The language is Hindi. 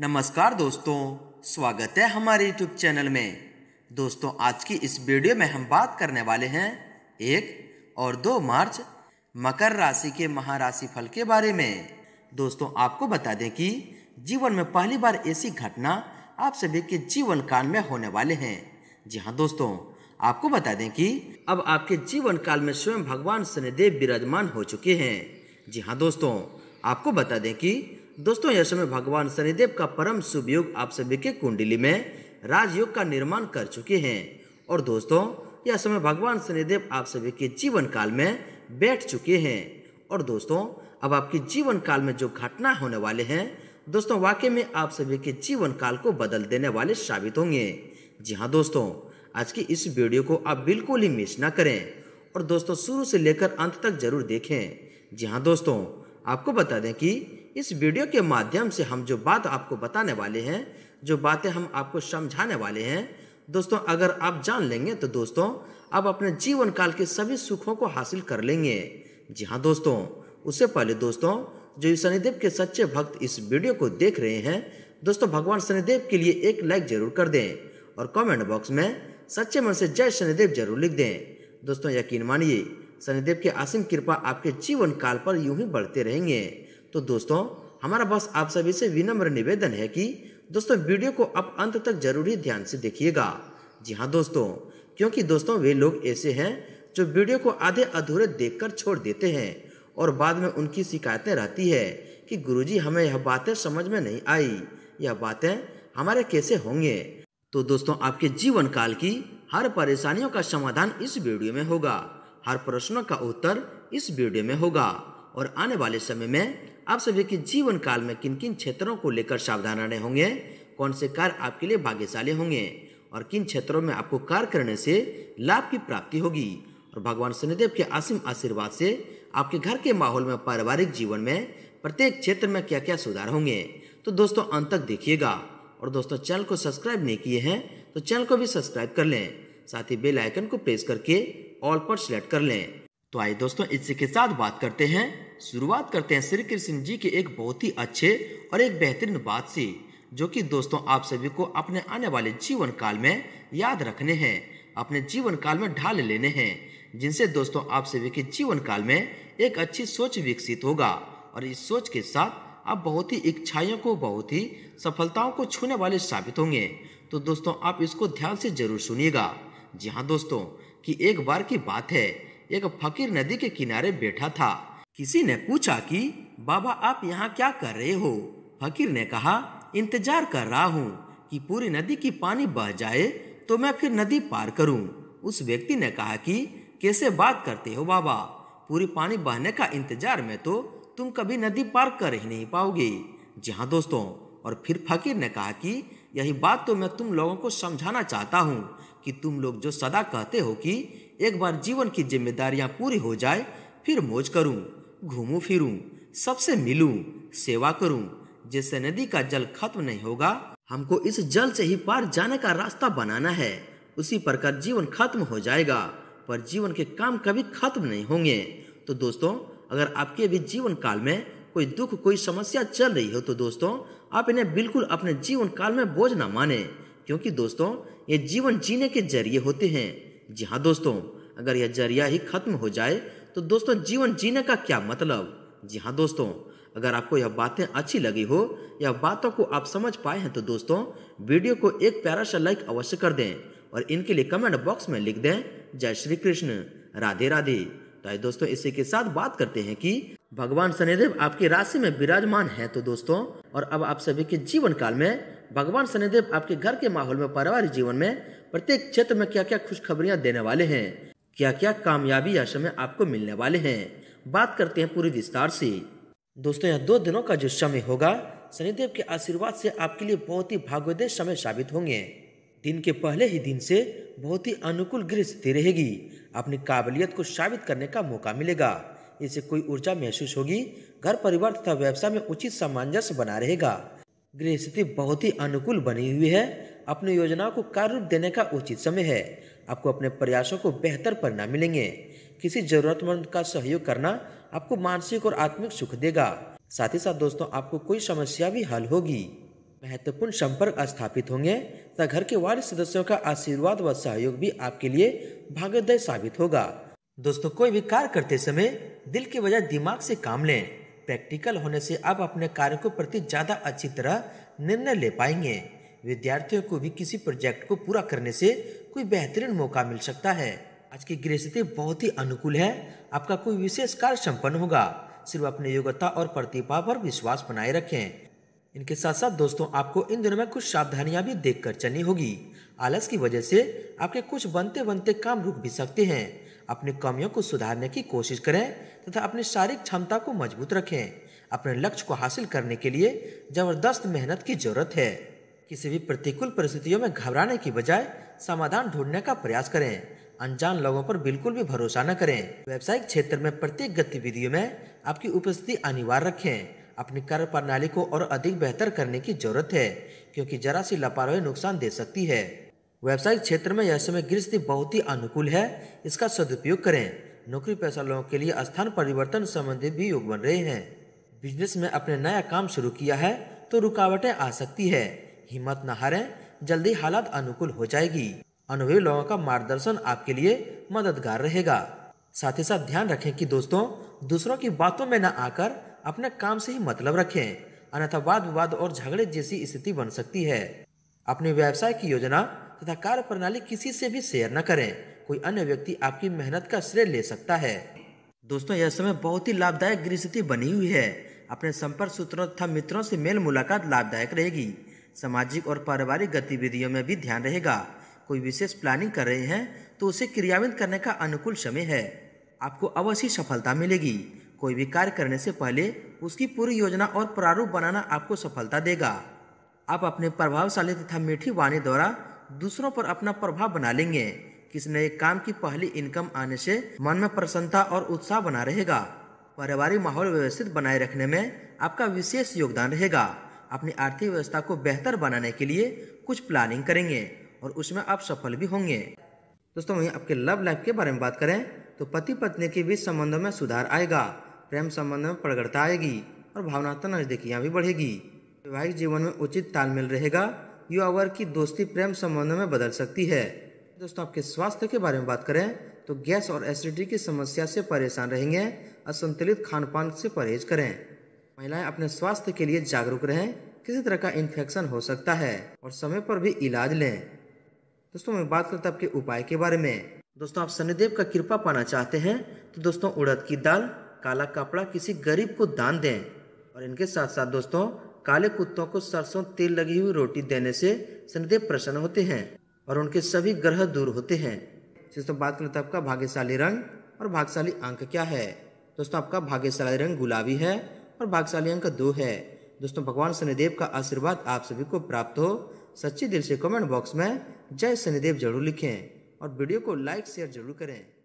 नमस्कार दोस्तों स्वागत है हमारे यूट्यूब चैनल में दोस्तों आज की इस वीडियो में हम बात करने वाले हैं एक और दो मार्च मकर राशि के महाराशि फल के बारे में दोस्तों आपको बता दें कि जीवन में पहली बार ऐसी घटना आप सभी के जीवन काल में होने वाले हैं जी हाँ दोस्तों आपको बता दें कि अब आपके जीवन काल में स्वयं भगवान शनिदेव विराजमान हो चुके हैं जी हाँ दोस्तों आपको बता दें कि दोस्तों यह समय भगवान शनिदेव का परम शुभ योग आप सभी के कुंडली में राजयोग का निर्माण कर चुके हैं और दोस्तों यह समय भगवान शनिदेव आप सभी के जीवन काल में बैठ चुके हैं और दोस्तों अब आपके जीवन काल में जो घटना होने वाले हैं दोस्तों वाकई में आप सभी के जीवन काल को बदल देने वाले साबित होंगे जी हाँ दोस्तों आज की इस वीडियो को आप बिल्कुल ही मिस ना करें और दोस्तों शुरू से लेकर अंत तक जरूर देखें जी हाँ दोस्तों आपको बता दें कि इस वीडियो के माध्यम से हम जो बात आपको बताने वाले हैं जो बातें हम आपको समझाने वाले हैं दोस्तों अगर आप जान लेंगे तो दोस्तों आप अपने जीवन काल के सभी सुखों को हासिल कर लेंगे जी हाँ दोस्तों उससे पहले दोस्तों जो शनिदेव के सच्चे भक्त इस वीडियो को देख रहे हैं दोस्तों भगवान शनिदेव के लिए एक लाइक जरूर कर दें और कमेंट बॉक्स में सच्चे मन से जय शनिदेव जरूर लिख दें दोस्तों यकीन मानिए शनिदेव की असीम कृपा आपके जीवन काल पर यूं ही बढ़ते रहेंगे तो दोस्तों हमारा बस आप सभी से विनम्र निवेदन है कि दोस्तों वीडियो को आप अंत तक जरूरी ध्यान से देखिएगा जी हाँ दोस्तों क्योंकि दोस्तों वे लोग ऐसे हैं जो वीडियो को आधे अधूरे देखकर छोड़ देते हैं और बाद में उनकी शिकायतें रहती है कि गुरुजी हमें यह बातें समझ में नहीं आई यह बातें हमारे कैसे होंगे तो दोस्तों आपके जीवन काल की हर परेशानियों का समाधान इस वीडियो में होगा हर प्रश्नों का उत्तर इस वीडियो में होगा और आने वाले समय में आप सभी के जीवन काल में किन किन क्षेत्रों को लेकर सावधान रहने होंगे कौन से कार्य आपके लिए भाग्यशाली होंगे और किन क्षेत्रों में आपको कार्य करने से लाभ की प्राप्ति होगी और भगवान शनिदेव के असीम आशीर्वाद से आपके घर के माहौल में पारिवारिक जीवन में प्रत्येक क्षेत्र में क्या क्या सुधार होंगे तो दोस्तों अंत तक देखिएगा और दोस्तों चैनल को सब्सक्राइब नहीं किए हैं तो चैनल को भी सब्सक्राइब कर लें साथ ही बेल आइकन को प्रेस करके ऑल पर सिलेक्ट कर लें तो आइए दोस्तों इसी के साथ बात करते हैं शुरुआत करते हैं श्री कृष्ण जी के एक बहुत ही अच्छे और एक बेहतरीन बात से जो कि दोस्तों आप सभी को अपने आने वाले जीवन काल में याद रखने हैं अपने जीवन काल में ढाल लेने हैं जिनसे दोस्तों आप सभी के जीवन काल में एक अच्छी सोच विकसित होगा और इस सोच के साथ आप बहुत ही इच्छाइयों को बहुत ही सफलताओं को छूने वाले साबित होंगे तो दोस्तों आप इसको ध्यान से जरूर सुनिएगा जी हाँ दोस्तों कि एक बार की बात है एक फकीर नदी के किनारे बैठा था किसी ने पूछा कि बाबा आप यहाँ क्या कर रहे हो फकीर ने कहा इंतजार कर रहा हूँ कि पूरी नदी की पानी बह जाए तो मैं फिर नदी पार करूँ उस व्यक्ति ने कहा कि कैसे बात करते हो बाबा पूरी पानी बहने का इंतजार में तो तुम कभी नदी पार कर ही नहीं पाओगे जी हाँ दोस्तों और फिर फकीर ने कहा कि यही बात तो मैं तुम लोगों को समझाना चाहता हूँ कि तुम लोग जो सदा कहते हो कि एक बार जीवन की जिम्मेदारियाँ पूरी हो जाए फिर मौज करूँ घूमू फिरूं सबसे मिलूं सेवा करूं जिससे नदी का जल खत्म नहीं होगा हमको इस जल से ही पार जाने का रास्ता बनाना है उसी प्रकार जीवन खत्म हो जाएगा पर जीवन के काम कभी खत्म नहीं होंगे तो दोस्तों अगर आपके भी जीवन काल में कोई दुख कोई समस्या चल रही हो तो दोस्तों आप इन्हें बिल्कुल अपने जीवन काल में बोझ ना माने क्योंकि दोस्तों ये जीवन जीने के जरिए होते हैं जी हाँ दोस्तों अगर यह जरिया ही खत्म हो जाए तो दोस्तों जीवन जीने का क्या मतलब जी हाँ दोस्तों अगर आपको यह बातें अच्छी लगी हो या बातों को आप समझ पाए हैं तो दोस्तों वीडियो को एक प्यारा सा लाइक अवश्य कर दें और इनके लिए कमेंट बॉक्स में लिख दें जय श्री कृष्ण राधे राधे तो आइए दोस्तों इसी के साथ बात करते हैं कि भगवान शनिदेव आपकी राशि में विराजमान है तो दोस्तों और अब आप सभी के जीवन काल में भगवान शनिदेव आपके घर के माहौल में पारिवारिक जीवन में प्रत्येक क्षेत्र में क्या क्या खुशखबरियां देने वाले हैं क्या क्या कामयाबी आश्रम में आपको मिलने वाले हैं बात करते हैं पूरी विस्तार से दोस्तों यह दो दिनों का जो समय होगा शनिदेव के आशीर्वाद से आपके लिए बहुत ही भाग्योदय समय साबित होंगे दिन के पहले ही दिन से बहुत ही अनुकूल गृह स्थिति रहेगी अपनी काबिलियत को साबित करने का मौका मिलेगा इससे कोई ऊर्जा महसूस होगी घर परिवार तथा व्यवसाय में उचित सामंजस्य बना रहेगा गृह स्थिति बहुत ही अनुकूल बनी हुई है अपनी योजनाओं को कार्य रूप देने का उचित समय है आपको अपने प्रयासों को बेहतर परिणाम मिलेंगे किसी ज़रूरतमंद का सहयोग करना आपको मानसिक और आत्मिक सुख देगा साथ ही साथ दोस्तों आपको कोई समस्या भी हल होगी महत्वपूर्ण संपर्क स्थापित होंगे तथा घर के वार्ड सदस्यों का आशीर्वाद व सहयोग भी आपके लिए भाग्यदय साबित होगा दोस्तों कोई भी कार्य करते समय दिल के बजाय दिमाग से काम लें प्रैक्टिकल होने से आप अपने कार्य को प्रति ज़्यादा अच्छी तरह निर्णय ले पाएंगे विद्यार्थियों को भी किसी प्रोजेक्ट को पूरा करने से कोई बेहतरीन मौका मिल सकता है आज की गृह स्थिति बहुत ही अनुकूल है आपका कोई विशेष कार्य संपन्न होगा सिर्फ अपने योग्यता और प्रतिभा पर विश्वास बनाए रखें इनके साथ साथ दोस्तों आपको इन दिनों में कुछ सावधानियां भी देख कर चलनी होगी आलस की वजह से आपके कुछ बनते बनते काम रुक भी सकते हैं अपनी कमियों को सुधारने की कोशिश करें तथा अपनी शारीरिक क्षमता को मजबूत रखें अपने लक्ष्य को हासिल करने के लिए ज़बरदस्त मेहनत की जरूरत है किसी भी प्रतिकूल परिस्थितियों में घबराने की बजाय समाधान ढूंढने का प्रयास करें अनजान लोगों पर बिल्कुल भी भरोसा न करें व्यावसायिक क्षेत्र में प्रत्येक गतिविधियों में आपकी उपस्थिति अनिवार्य रखें अपनी कार्य प्रणाली को और अधिक बेहतर करने की जरूरत है क्योंकि जरा सी लापरवाही नुकसान दे सकती है व्यवसायिक क्षेत्र में यह समय गृह बहुत ही अनुकूल है इसका सदुपयोग करें नौकरी पैसा लोगों के लिए स्थान परिवर्तन संबंधित भी योग बन रहे हैं बिजनेस में अपने नया काम शुरू किया है तो रुकावटें आ सकती है हिम्मत न हारें जल्दी हालात अनुकूल हो जाएगी अनुभवी लोगों का मार्गदर्शन आपके लिए मददगार रहेगा साथ ही साथ ध्यान रखें कि दोस्तों दूसरों की बातों में न आकर अपने काम से ही मतलब रखें अन्यथा वाद विवाद और झगड़े जैसी स्थिति बन सकती है अपने व्यवसाय की योजना तथा कार्य प्रणाली किसी से भी शेयर न करें कोई अन्य व्यक्ति आपकी मेहनत का श्रेय ले सकता है दोस्तों यह समय बहुत ही लाभदायक गृह स्थिति बनी हुई है अपने संपर्क सूत्रों तथा मित्रों से मेल मुलाकात लाभदायक रहेगी सामाजिक और पारिवारिक गतिविधियों में भी ध्यान रहेगा कोई विशेष प्लानिंग कर रहे हैं तो उसे क्रियान्वित करने का अनुकूल समय है आपको अवश्य सफलता मिलेगी कोई भी कार्य करने से पहले उसकी पूरी योजना और प्रारूप बनाना आपको सफलता देगा आप अपने प्रभावशाली तथा मीठी वाणी द्वारा दूसरों पर अपना प्रभाव बना लेंगे किसी नए काम की पहली इनकम आने से मन में प्रसन्नता और उत्साह बना रहेगा पारिवारिक माहौल व्यवस्थित बनाए रखने में आपका विशेष योगदान रहेगा अपनी आर्थिक व्यवस्था को बेहतर बनाने के लिए कुछ प्लानिंग करेंगे और उसमें आप सफल भी होंगे दोस्तों वहीं आपके लव लाइफ के बारे में बात करें तो पति पत्नी के बीच संबंधों में सुधार आएगा प्रेम संबंध में प्रगढ़ता आएगी और भावनात्मक नजदीकियाँ भी बढ़ेगी वैवाहिक जीवन में उचित तालमेल रहेगा युवा वर्ग की दोस्ती प्रेम संबंधों में बदल सकती है दोस्तों आपके स्वास्थ्य के बारे में बात करें तो गैस और एसिडिटी की समस्या से परेशान रहेंगे असंतुलित खान पान से परहेज करें महिलाएं अपने स्वास्थ्य के लिए जागरूक रहें किसी तरह का इन्फेक्शन हो सकता है और समय पर भी इलाज लें दोस्तों मैं बात करता आपके उपाय के बारे में दोस्तों आप शनिदेव का कृपा पाना चाहते हैं तो दोस्तों उड़द की दाल काला कपड़ा किसी गरीब को दान दें और इनके साथ साथ दोस्तों काले कुत्तों को सरसों तेल लगी हुई रोटी देने से शनिदेव प्रसन्न होते हैं और उनके सभी ग्रह दूर होते हैं दोस्तों बात करें तो आपका भाग्यशाली रंग और भाग्यशाली अंक क्या है दोस्तों आपका भाग्यशाली रंग गुलाबी है और भाग्यशाली अंक दो है दोस्तों भगवान शनिदेव का आशीर्वाद आप सभी को प्राप्त हो सच्चे दिल से कमेंट बॉक्स में जय शनिदेव जरूर लिखें और वीडियो को लाइक शेयर जरूर करें